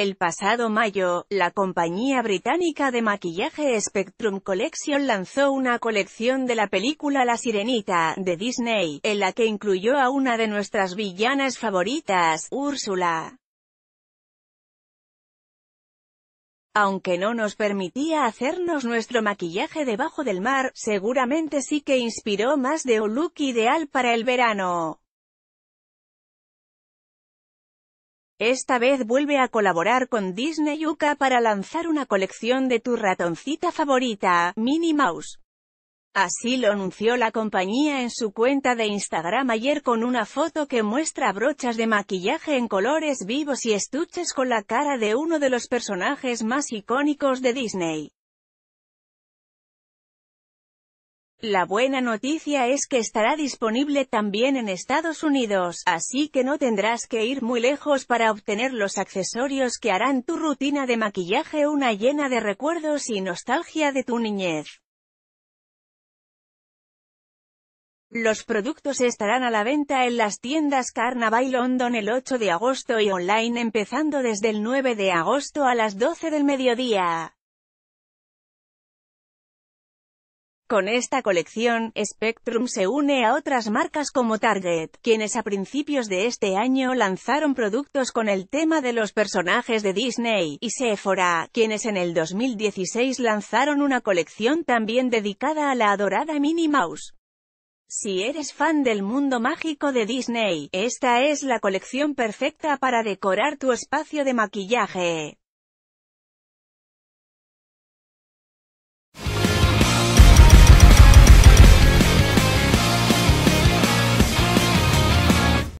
El pasado mayo, la compañía británica de maquillaje Spectrum Collection lanzó una colección de la película La Sirenita, de Disney, en la que incluyó a una de nuestras villanas favoritas, Úrsula. Aunque no nos permitía hacernos nuestro maquillaje debajo del mar, seguramente sí que inspiró más de un look ideal para el verano. Esta vez vuelve a colaborar con Disney Yuka para lanzar una colección de tu ratoncita favorita, Minnie Mouse. Así lo anunció la compañía en su cuenta de Instagram ayer con una foto que muestra brochas de maquillaje en colores vivos y estuches con la cara de uno de los personajes más icónicos de Disney. La buena noticia es que estará disponible también en Estados Unidos, así que no tendrás que ir muy lejos para obtener los accesorios que harán tu rutina de maquillaje una llena de recuerdos y nostalgia de tu niñez. Los productos estarán a la venta en las tiendas Carnaval London el 8 de agosto y online empezando desde el 9 de agosto a las 12 del mediodía. Con esta colección, Spectrum se une a otras marcas como Target, quienes a principios de este año lanzaron productos con el tema de los personajes de Disney, y Sephora, quienes en el 2016 lanzaron una colección también dedicada a la adorada Minnie Mouse. Si eres fan del mundo mágico de Disney, esta es la colección perfecta para decorar tu espacio de maquillaje.